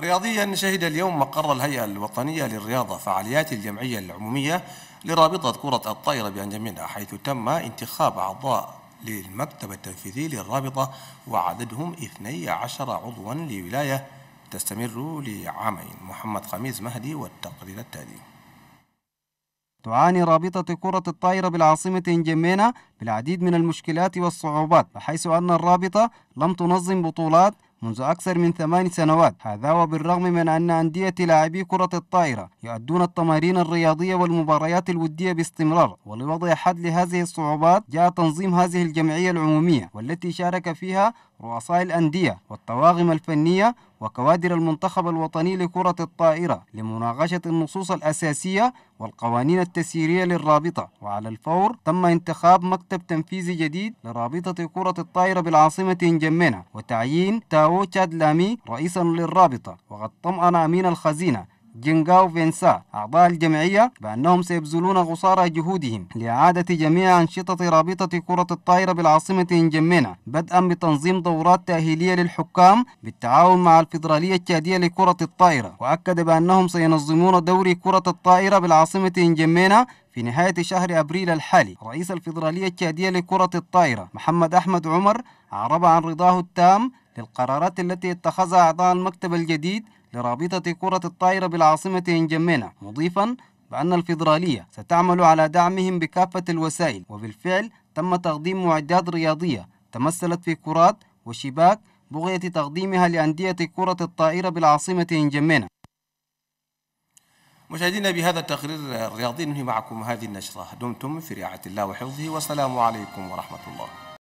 رياضيا شهد اليوم مقر الهيئة الوطنية للرياضة فعاليات الجمعية العمومية لرابطة كرة الطائرة بأنجمينها حيث تم انتخاب أعضاء للمكتب التنفيذي للرابطة وعددهم 12 عضوا لولاية تستمر لعامين محمد خميس مهدي والتقرير التالي تعاني رابطة كرة الطائرة بالعاصمة إنجمينا بالعديد من المشكلات والصعوبات بحيث أن الرابطة لم تنظم بطولات منذ أكثر من ثمان سنوات هذا وبالرغم من أن أندية لاعبي كرة الطائرة يؤدون التمارين الرياضية والمباريات الودية باستمرار ولوضع حد لهذه الصعوبات جاء تنظيم هذه الجمعية العمومية والتي شارك فيها رؤساء الأندية والطواغم الفنية وكوادر المنتخب الوطني لكرة الطائرة لمناقشة النصوص الأساسية والقوانين التسييرية للرابطة وعلى الفور تم انتخاب مكتب تنفيذي جديد لرابطة كرة الطائرة بالعاصمة نجمنا وتعيين تاو تشاد لامي رئيسا للرابطة وقد طمأن أمين الخزينة جنغاو فينسا أعضاء الجمعية بأنهم سيبذلون غصار جهودهم لإعادة جميع أنشطة رابطة كرة الطائرة بالعاصمة إنجمينا بدءا بتنظيم دورات تأهيلية للحكام بالتعاون مع الفيدرالية التشادية لكرة الطائرة وأكد بأنهم سينظمون دوري كرة الطائرة بالعاصمة إنجمينا في نهاية شهر أبريل الحالي رئيس الفيدرالية التشادية لكرة الطائرة محمد أحمد عمر أعرب عن رضاه التام للقرارات التي اتخذها أعضاء المكتب الجديد لرابطة كرة الطائرة بالعاصمة إنجمينا مضيفا بأن الفيدرالية ستعمل على دعمهم بكافة الوسائل وبالفعل تم تقديم معدات رياضية تمثلت في كرات وشباك بغية تقديمها لأندية كرة الطائرة بالعاصمة إنجمينا مشاهدينا بهذا التقرير الرياضي ننهي معكم هذه النشرة دمتم في رعاية الله وحفظه والسلام عليكم ورحمة الله